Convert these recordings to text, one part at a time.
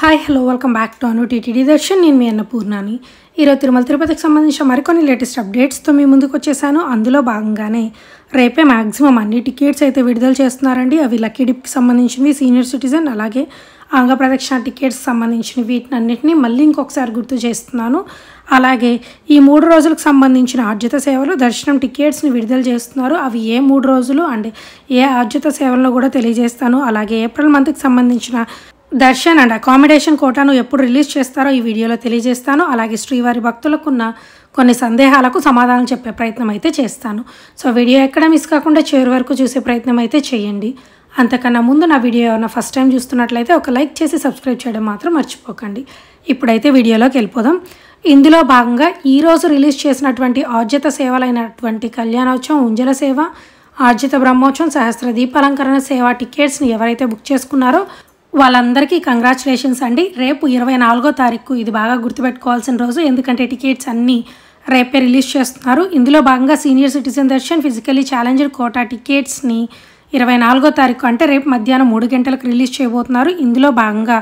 hi hello welcome back to Anu TTD darshan నేను మీ అన్నపూర్ణాని ఈరోజు తిరుమల తిరుపతికి సంబంధించిన మరికొన్ని లేటెస్ట్ అప్డేట్స్తో మీ ముందుకు వచ్చేసాను అందులో భాగంగానే రేపే మ్యాక్సిమం అన్ని టికెట్స్ అయితే విడుదల చేస్తున్నారండి అవి లక్కీ డిప్కి సంబంధించినవి సీనియర్ సిటిజన్ అలాగే అంగప్రదక్షిణ టికెట్స్ సంబంధించిన వీటినన్నింటినీ మళ్ళీ ఇంకొకసారి గుర్తు చేస్తున్నాను అలాగే ఈ మూడు రోజులకు సంబంధించిన ఆర్జిత సేవలు దర్శనం టికెట్స్ని విడుదల చేస్తున్నారు అవి ఏ మూడు రోజులు అండ్ ఏ ఆర్జిత సేవలను కూడా తెలియజేస్తాను అలాగే ఏప్రిల్ మంత్కి సంబంధించిన దర్శన్ అండ్ అకామిడేషన్ కోటాను ఎప్పుడు రిలీజ్ చేస్తారో ఈ వీడియోలో తెలియజేస్తాను అలాగే శ్రీవారి భక్తులకున్న కొన్ని సందేహాలకు సమాధానం చెప్పే ప్రయత్నం అయితే చేస్తాను సో వీడియో ఎక్కడ మిస్ కాకుండా చివరి వరకు చూసే ప్రయత్నం అయితే చేయండి అంతకన్నా ముందు నా వీడియో ఏమైనా ఫస్ట్ టైం చూస్తున్నట్లయితే ఒక లైక్ చేసి సబ్స్క్రైబ్ చేయడం మాత్రం మర్చిపోకండి ఇప్పుడైతే వీడియోలోకి వెళ్ళిపోదాం ఇందులో భాగంగా ఈరోజు రిలీజ్ చేసినటువంటి ఆర్జిత సేవలైనటువంటి కళ్యాణోత్సవం ఉంజల సేవ ఆర్జిత బ్రహ్మోత్సవం సహస్ర దీపాలంకరణ సేవ టికెట్స్ని ఎవరైతే బుక్ చేసుకున్నారో వాళ్ళందరికీ కంగ్రాచులేషన్స్ అండి రేపు ఇరవై నాలుగో తారీఖు ఇది బాగా గుర్తుపెట్టుకోవాల్సిన రోజు ఎందుకంటే టికెట్స్ అన్నీ రేపే రిలీజ్ చేస్తున్నారు ఇందులో భాగంగా senior citizen darshan physically challenged quota టికెట్స్ని ఇరవై నాలుగో తారీఖు అంటే రేపు మధ్యాహ్నం మూడు గంటలకు రిలీజ్ చేయబోతున్నారు ఇందులో భాగంగా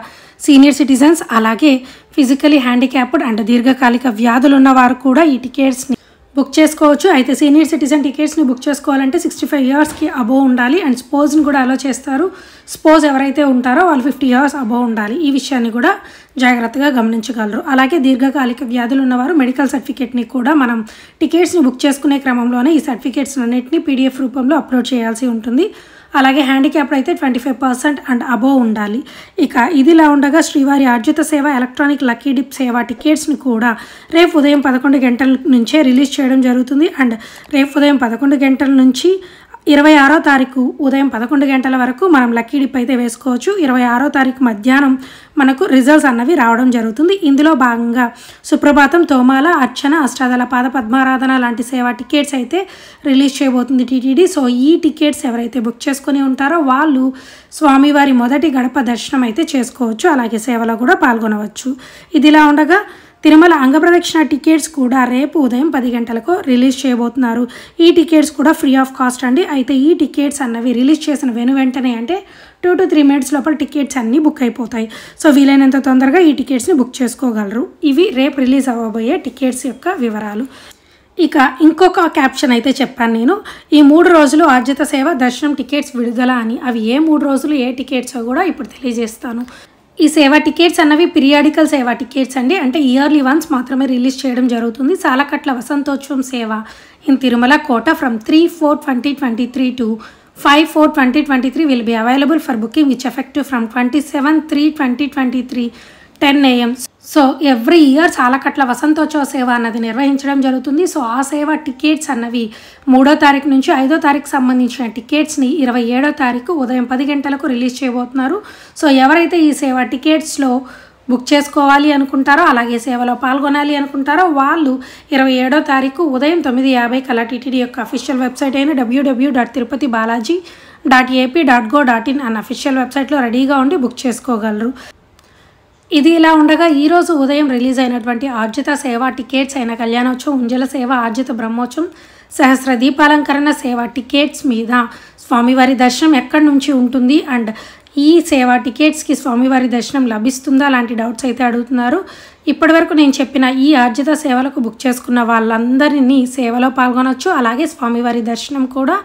సీనియర్ సిటిజన్స్ అలాగే ఫిజికలీ హ్యాండిక్యాప్డ్ అండ్ దీర్ఘకాలిక వ్యాధులు ఉన్నవారు కూడా ఈ టికెట్స్ని బుక్ చేసుకోవచ్చు అయితే సీనియర్ సిటిజన్ టికెట్స్ని బుక్ చేసుకోవాలంటే సిక్స్టీ ఫైవ్ ఇయర్స్కి అబోవ్ ఉండాలి అండ్ స్పోజ్ని కూడా అలో చేస్తారు స్పోజ్ ఎవరైతే ఉంటారో వాళ్ళు ఫిఫ్టీ ఇయర్స్ అబోవ్ ఉండాలి ఈ విషయాన్ని కూడా జాగ్రత్తగా గమనించగలరు అలాగే దీర్ఘకాలిక వ్యాధులు ఉన్నవారు మెడికల్ సర్టిఫికేట్ని కూడా మనం టికెట్స్ని బుక్ చేసుకునే క్రమంలోనే ఈ సర్టిఫికేట్స్ అన్నింటినీ పీడిఎఫ్ రూపంలో అప్లోడ్ చేయాల్సి ఉంటుంది అలాగే హ్యాండిక్యాప్డ్ అయితే twenty five percent and above ఉండాలి ఇక ఇదిలా ఉండగా శ్రీవారి ఆర్జిత సేవ ఎలక్ట్రానిక్ లక్కీ డిప్ సేవ టికెట్స్ని కూడా రేపు ఉదయం పదకొండు గంటల నుంచే రిలీజ్ చేయడం జరుగుతుంది అండ్ రేపు ఉదయం పదకొండు గంటల నుంచి ఇరవై ఆరో తారీఖు ఉదయం పదకొండు గంటల వరకు మనం లక్కీ డిప్ అయితే వేసుకోవచ్చు ఇరవై ఆరో తారీఖు మధ్యాహ్నం మనకు రిజల్ట్స్ అన్నవి రావడం జరుగుతుంది ఇందులో భాగంగా సుప్రభాతం తోమాల అర్చన అష్టాదల పాద పద్మారాధన లాంటి సేవా టికెట్స్ అయితే రిలీజ్ చేయబోతుంది టీటీడీ సో ఈ టికెట్స్ ఎవరైతే బుక్ చేసుకుని ఉంటారో వాళ్ళు స్వామివారి మొదటి గడప దర్శనం అయితే చేసుకోవచ్చు అలాగే సేవలో కూడా పాల్గొనవచ్చు ఇదిలా ఉండగా తిరుమల అంగప్రదక్షిణ టికెట్స్ కూడా రేపు ఉదయం పది గంటలకు రిలీజ్ చేయబోతున్నారు ఈ టికెట్స్ కూడా ఫ్రీ ఆఫ్ కాస్ట్ అండి అయితే ఈ టికెట్స్ అన్నవి రిలీజ్ చేసిన వెను వెంటనే అంటే టూ టు త్రీ మినిట్స్ లోపల టికెట్స్ అన్నీ బుక్ అయిపోతాయి సో వీలైనంత తొందరగా ఈ టికెట్స్ని బుక్ చేసుకోగలరు ఇవి రేపు రిలీజ్ అవ్వబోయే టికెట్స్ యొక్క వివరాలు ఇక ఇంకొక క్యాప్షన్ అయితే చెప్పాను నేను ఈ మూడు రోజులు ఆర్జిత సేవ దర్శనం టికెట్స్ విడుదల అని అవి ఏ మూడు రోజులు ఏ టికెట్స్ కూడా ఇప్పుడు తెలియజేస్తాను ఈ సేవా టికెట్స్ అన్నవి పిరియాడికల్ సేవా టికెట్స్ అండి అంటే ఇయర్లీ వన్స్ మాత్రమే రిలీజ్ చేయడం జరుగుతుంది సాలకట్ల వసంతోత్సవం సేవ in Tirumala quota from three four twenty twenty three to five four twenty twenty three will be available for booking which effective from twenty seven three twenty twenty three ten AM so every year చాలకట్ల వసంతోత్సవ సేవ అన్నది నిర్వహించడం జరుగుతుంది so ఆ సేవ tickets అన్నవి మూడో తారీఖు నుంచి ఐదో తారీఖు సంబంధించిన టికెట్స్ని ఇరవై ఏడో తారీఖు ఉదయం పది గంటలకు రిలీజ్ చేయబోతున్నారు సో ఎవరైతే ఈ సేవ టికెట్స్లో బుక్ చేసుకోవాలి అనుకుంటారో అలాగే సేవలో పాల్గొనాలి అనుకుంటారో వాళ్ళు ఇరవై ఏడో తారీఖు ఉదయం తొమ్మిది యాభై కలా టీటీడీ యొక్క అఫీషియల్ వెబ్సైట్ అయిన W W dot Tirupati Balaji dot AP dot gov dot in అన్న అఫీషియల్ వెబ్సైట్లో రెడీగా ఉండి బుక్ చేసుకోగలరు ఇది ఇలా ఉండగా ఈరోజు ఉదయం రిలీజ్ అయినటువంటి ఆర్జిత సేవ టికెట్స్ అయిన కళ్యాణోత్సవం ఉంజల సేవ ఆర్జిత బ్రహ్మోత్సవం సహస్ర దీపాలంకరణ సేవ టికెట్స్ మీద స్వామివారి దర్శనం ఎక్కడి నుంచి ఉంటుంది అండ్ ఈ సేవ టికెట్స్కి స్వామివారి దర్శనం లభిస్తుందా లాంటి డౌట్స్ అయితే అడుగుతున్నారు ఇప్పటివరకు నేను చెప్పిన ఈ ఆర్జిత సేవలకు బుక్ చేసుకున్న వాళ్ళందరినీ సేవలో పాల్గొనవచ్చు అలాగే స్వామివారి దర్శనం కూడా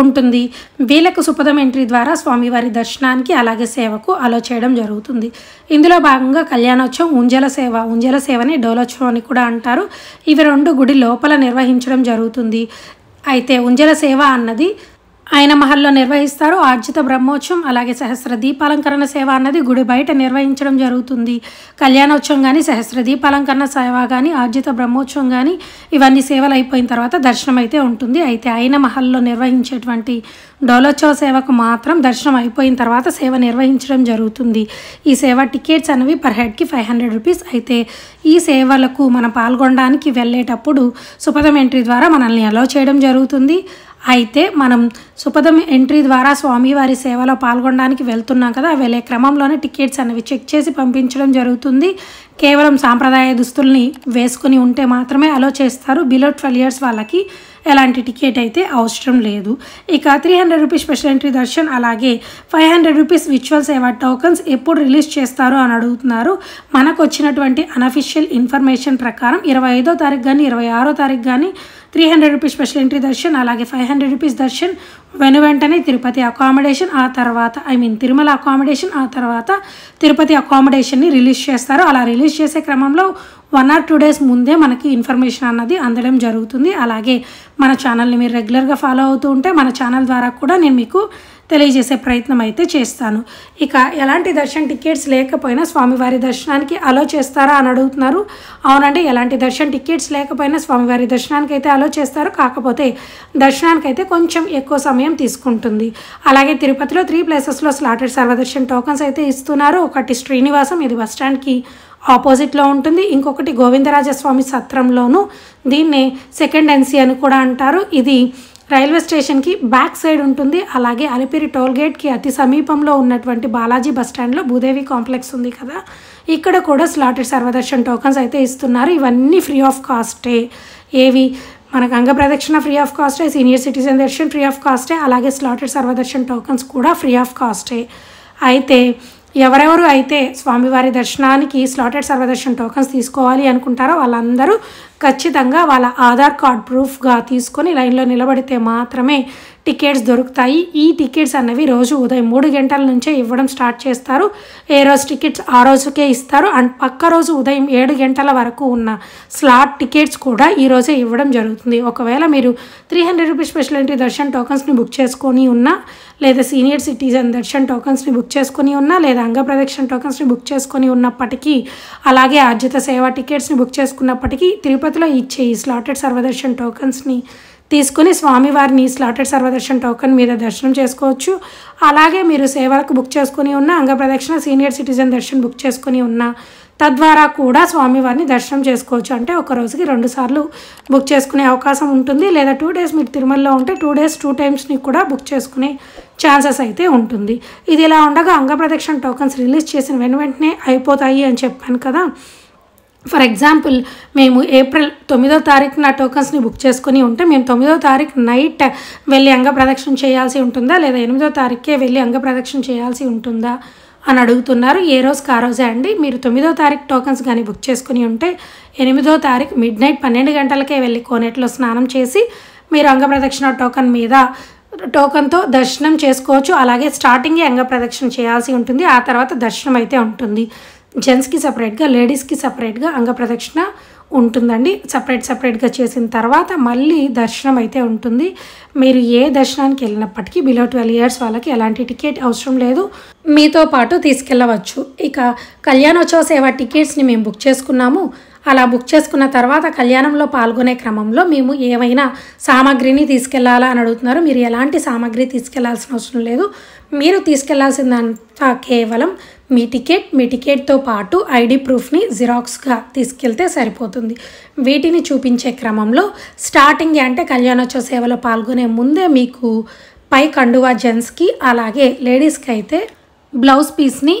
ఉంటుంది వీళ్ళకు సుపదం ఎంట్రీ ద్వారా స్వామివారి దర్శనానికి అలాగే సేవకు అలో చేయడం జరుగుతుంది ఇందులో భాగంగా కళ్యాణోత్సవం ఉంజల సేవ ఉంజల సేవని డోలోత్సవం అని కూడా అంటారు ఇవి రెండు గుడి లోపల నిర్వహించడం జరుగుతుంది అయితే ఉంజల సేవ అన్నది ఆయన మహల్లో నిర్వహిస్తారు ఆర్జిత బ్రహ్మోత్సవం అలాగే సహస్ర దీపాలంకరణ సేవ అన్నది గుడి బయట నిర్వహించడం జరుగుతుంది కళ్యాణోత్సవం కానీ సహస్ర దీపాలంకరణ సేవ కానీ ఆర్జిత బ్రహ్మోత్సవం కానీ ఇవన్నీ సేవలు అయిపోయిన తర్వాత దర్శనం అయితే ఉంటుంది అయితే ఆయన మహల్లో నిర్వహించేటువంటి డోలోచో సేవకు మాత్రం దర్శనం అయిపోయిన తర్వాత సేవ నిర్వహించడం జరుగుతుంది ఈ సేవ టికెట్స్ అనేవి పర్ హెడ్కి ఫైవ్ హండ్రెడ్ రూపీస్ అయితే ఈ సేవలకు మనం పాల్గొనడానికి వెళ్ళేటప్పుడు సుపథం ఎంట్రీ ద్వారా మనల్ని అలో చేయడం జరుగుతుంది అయితే మనం సుపథం ఎంట్రీ ద్వారా స్వామివారి సేవలో పాల్గొనడానికి వెళ్తున్నాం కదా వెళ్ళే క్రమంలోనే టికెట్స్ అనేవి చెక్ చేసి పంపించడం జరుగుతుంది కేవలం సాంప్రదాయ దుస్తుల్ని వేసుకుని ఉంటే మాత్రమే అలో చేస్తారు బిలో ట్వెల్వ్ ఇయర్స్ వాళ్ళకి ఎలాంటి టికెట్ అయితే అవసరం లేదు ఇక three hundred rupees special entry darshan అలాగే ఫైవ్ హండ్రెడ్ రూపీస్ విచువల్ సేవ టోకన్స్ ఎప్పుడు రిలీజ్ చేస్తారు అని అడుగుతున్నారు మనకు వచ్చినటువంటి అనఫిషియల్ ఇన్ఫర్మేషన్ ప్రకారం ఇరవై ఐదో తారీఖు కానీ ఇరవై ఆరో తారీఖు కానీ three hundred rupees special entry darshan అలాగే ఫైవ్ హండ్రెడ్ రూపీస్ దర్శన్ వెను వెంటనే తిరుపతి అకామిడేషన్ ఆ తర్వాత ఐ మీన్ తిరుమల అకామిడేషన్ ఆ తర్వాత తిరుపతి అకామిడేషన్ని రిలీజ్ చేస్తారు అలా రిలీజ్ చేసే క్రమంలో వన్ ఆర్ టూ డేస్ ముందే మనకి ఇన్ఫర్మేషన్ అన్నది అందడం జరుగుతుంది అలాగే మన ఛానల్ని మీరు రెగ్యులర్గా ఫాలో అవుతూ ఉంటే మన ఛానల్ ద్వారా కూడా నేను మీకు తెలియజేసే ప్రయత్నం అయితే చేస్తాను ఇక ఎలాంటి దర్శనం టికెట్స్ లేకపోయినా స్వామివారి దర్శనానికి అలో చేస్తారా అని అడుగుతున్నారు అవునండి ఎలాంటి దర్శనం టికెట్స్ లేకపోయినా స్వామివారి దర్శనానికి అయితే అలో చేస్తారు కాకపోతే దర్శనానికి అయితే కొంచెం ఎక్కువ సమయం తీసుకుంటుంది అలాగే తిరుపతిలో త్రీ ప్లేసెస్లో స్లాటెడ్ సర్వదర్శన్ టోకన్స్ అయితే ఇస్తున్నారు ఒకటి శ్రీనివాసం ఇది బస్టాండ్కి ఆపోజిట్లో ఉంటుంది ఇంకొకటి గోవిందరాజస్వామి సత్రంలోను దీన్నే సెకండ్ ఎన్సీ అని కూడా అంటారు ఇది రైల్వే స్టేషన్కి బ్యాక్ సైడ్ ఉంటుంది అలాగే అలిపిరి టోల్ గేట్కి అతి సమీపంలో ఉన్నటువంటి బాలాజీ బస్టాండ్లో భూదేవి కాంప్లెక్స్ ఉంది కదా ఇక్కడ కూడా స్లాటెడ్ సర్వదర్శన్ టోకన్స్ అయితే ఇస్తున్నారు ఇవన్నీ ఫ్రీ ఆఫ్ కాస్టే ఏవి మనకు అంగ ప్రదక్షిణ ఫ్రీ ఆఫ్ కాస్టే senior citizen darshan free of కాస్టే అలాగే స్లాటెడ్ సర్వదర్శన్ టోకన్స్ కూడా ఫ్రీ ఆఫ్ కాస్టే అయితే ఎవరెవరు అయితే స్వామివారి దర్శనానికి స్లాటెడ్ సర్వదర్శన్ టోకన్స్ తీసుకోవాలి అనుకుంటారో వాళ్ళందరూ ఖచ్చితంగా వాళ్ళ ఆధార్ కార్డ్ ప్రూఫ్గా తీసుకొని లైన్లో నిలబడితే మాత్రమే టికెట్స్ దొరుకుతాయి ఈ టికెట్స్ అనేవి రోజు ఉదయం మూడు గంటల నుంచే ఇవ్వడం స్టార్ట్ చేస్తారు ఏ రోజు టికెట్స్ ఆ రోజుకే ఇస్తారు అండ్ పక్క రోజు ఉదయం ఏడు గంటల వరకు ఉన్న స్లాట్ టికెట్స్ కూడా ఈరోజే ఇవ్వడం జరుగుతుంది ఒకవేళ మీరు three hundred rupees special entry darshan టోకన్స్ని బుక్ చేసుకొని ఉన్నా లేదా సీనియర్ సిటిజన్ దర్శన్ టోకన్స్ని బుక్ చేసుకొని ఉన్నా లేదా అంగప్రదక్షిణ టోకన్స్ని బుక్ చేసుకొని ఉన్నప్పటికీ అలాగే ఆర్జిత సేవ టికెట్స్ని బుక్ చేసుకున్నప్పటికీ తిరుపతిలో ఇచ్చే ఈ స్లాటెడ్ సర్వదర్శన్ టోకన్స్ని తీసుకుని స్వామివారిని స్లాటెడ్ సర్వదర్శన టోకెన్ మీద దర్శనం చేసుకోవచ్చు అలాగే మీరు సేవలకు బుక్ చేసుకుని ఉన్న అంగప్రదక్షిణ సీనియర్ సిటిజన్ దర్శనం బుక్ చేసుకుని ఉన్న తద్వారా కూడా స్వామివారిని దర్శనం చేసుకోవచ్చు అంటే ఒక రోజుకి రెండు సార్లు బుక్ చేసుకునే అవకాశం ఉంటుంది లేదా టూ డేస్ మీరు తిరుమలలో ఉంటే టూ డేస్ టూ టైమ్స్ని కూడా బుక్ చేసుకునే ఛాన్సెస్ అయితే ఉంటుంది ఇది ఇలా ఉండగా అంగప్రదక్షిణ టోకన్స్ రిలీజ్ చేసిన వెను వెంటనే అయిపోతాయి అని చెప్పాను కదా ఫర్ ఎగ్జాంపుల్ మేము ఏప్రిల్ తొమ్మిదో తారీఖున టోకన్స్ని బుక్ చేసుకుని ఉంటే మేము తొమ్మిదో తారీఖు నైట్ వెళ్ళి అంగ ప్రదక్షిణ చేయాల్సి ఉంటుందా లేదా ఎనిమిదో తారీఖుకే వెళ్ళి అంగ ప్రదక్షిణ చేయాల్సి ఉంటుందా అని అడుగుతున్నారు ఏ రోజు ఆ రోజే అండి మీరు తొమ్మిదో తారీఖు టోకన్స్ కానీ బుక్ చేసుకుని ఉంటే ఎనిమిదో తారీఖు మిడ్ నైట్ పన్నెండు గంటలకే వెళ్ళి కోనేటిలో స్నానం చేసి మీరు అంగప్రదక్షిణ టోకన్ మీద టోకన్తో దర్శనం చేసుకోవచ్చు అలాగే స్టార్టింగే అంగ ప్రదక్షిణ చేయాల్సి ఉంటుంది ఆ తర్వాత దర్శనం అయితే ఉంటుంది జెంట్స్కి సపరేట్గా లేడీస్కి సపరేట్గా అంగప్రదక్షిణ ఉంటుందండి సపరేట్ సపరేట్గా చేసిన తర్వాత మళ్ళీ దర్శనం అయితే ఉంటుంది మీరు ఏ దర్శనానికి వెళ్ళినప్పటికీ బిలో ట్వెల్వ్ ఇయర్స్ వాళ్ళకి ఎలాంటి టికెట్ అవసరం లేదు మీతో పాటు తీసుకెళ్ళవచ్చు ఇక కళ్యాణోత్సవ సేవ టికెట్స్ని మేము బుక్ చేసుకున్నాము అలా బుక్ చేసుకున్న తర్వాత కళ్యాణంలో పాల్గొనే క్రమంలో మేము ఏమైనా సామాగ్రిని తీసుకెళ్లాలా అని అడుగుతున్నారు మీరు ఎలాంటి సామాగ్రి తీసుకెళ్లాల్సిన అవసరం లేదు మీరు తీసుకెళ్లాల్సిందంతా కేవలం మీ టికెట్ మీ టికెట్తో పాటు ఐడి ప్రూఫ్ని జిరాక్స్గా తీసుకెళ్తే సరిపోతుంది వీటిని చూపించే క్రమంలో స్టార్టింగ్ అంటే కళ్యాణోత్సవ సేవలో పాల్గొనే ముందే మీకు పై కండువా జెంట్స్కి అలాగే లేడీస్కి అయితే బ్లౌజ్ పీస్ని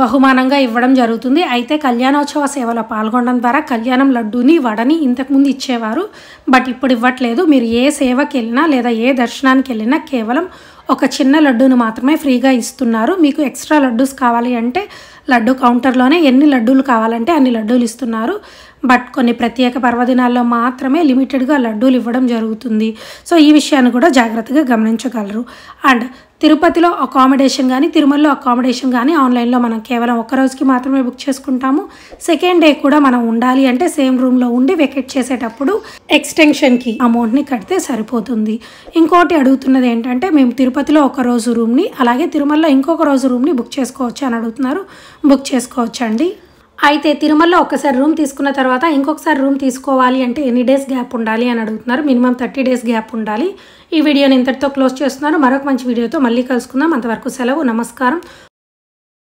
బహుమానంగా ఇవ్వడం జరుగుతుంది అయితే కళ్యాణోత్సవ సేవలో పాల్గొనడం ద్వారా కళ్యాణం లడ్డూని వడని ఇంతకుముందు ఇచ్చేవారు బట్ ఇప్పుడు ఇవ్వట్లేదు మీరు ఏ సేవకి వెళ్ళినా లేదా ఏ దర్శనానికి వెళ్ళినా కేవలం ఒక చిన్న లడ్డూను మాత్రమే ఫ్రీగా ఇస్తున్నారు మీకు ఎక్స్ట్రా లడ్డూస్ కావాలి అంటే లడ్డు కౌంటర్లోనే ఎన్ని లడ్డూలు కావాలంటే అన్ని లడ్డూలు ఇస్తున్నారు బట్ కొన్ని ప్రత్యేక పర్వదినాల్లో మాత్రమే లిమిటెడ్గా లడ్డూలు ఇవ్వడం జరుగుతుంది సో ఈ విషయాన్ని కూడా జాగ్రత్తగా గమనించగలరు అండ్ తిరుపతిలో అకామిడేషన్ కానీ తిరుమలలో అకామిడేషన్ కానీ ఆన్లైన్లో మనం కేవలం ఒక రోజుకి మాత్రమే బుక్ చేసుకుంటాము సెకండ్ డే కూడా మనం ఉండాలి అంటే సేమ్ రూమ్లో ఉండి వెకెట్ చేసేటప్పుడు ఎక్స్టెన్షన్కి అమౌంట్ని కడితే సరిపోతుంది ఇంకోటి అడుగుతున్నది ఏంటంటే మేము తిరుపతిలో ఒక రోజు రూమ్ని అలాగే తిరుమలలో ఇంకొక రోజు రూమ్ని బుక్ చేసుకోవచ్చు అని అడుగుతున్నారు బుక్ చేసుకోవచ్చండి అయితే తిరుమలలో ఒకసారి రూమ్ తీసుకున్న తర్వాత ఇంకొకసారి రూమ్ తీసుకోవాలి అంటే ఎన్ని డేస్ గ్యాప్ ఉండాలి అని అడుగుతున్నారు మినిమం థర్టీ డేస్ గ్యాప్ ఉండాలి ఈ వీడియోని ఇంతటితో క్లోజ్ చేస్తున్నాను మరొక మంచి వీడియోతో మళ్ళీ కలుసుకుందాం అంతవరకు సెలవు నమస్కారం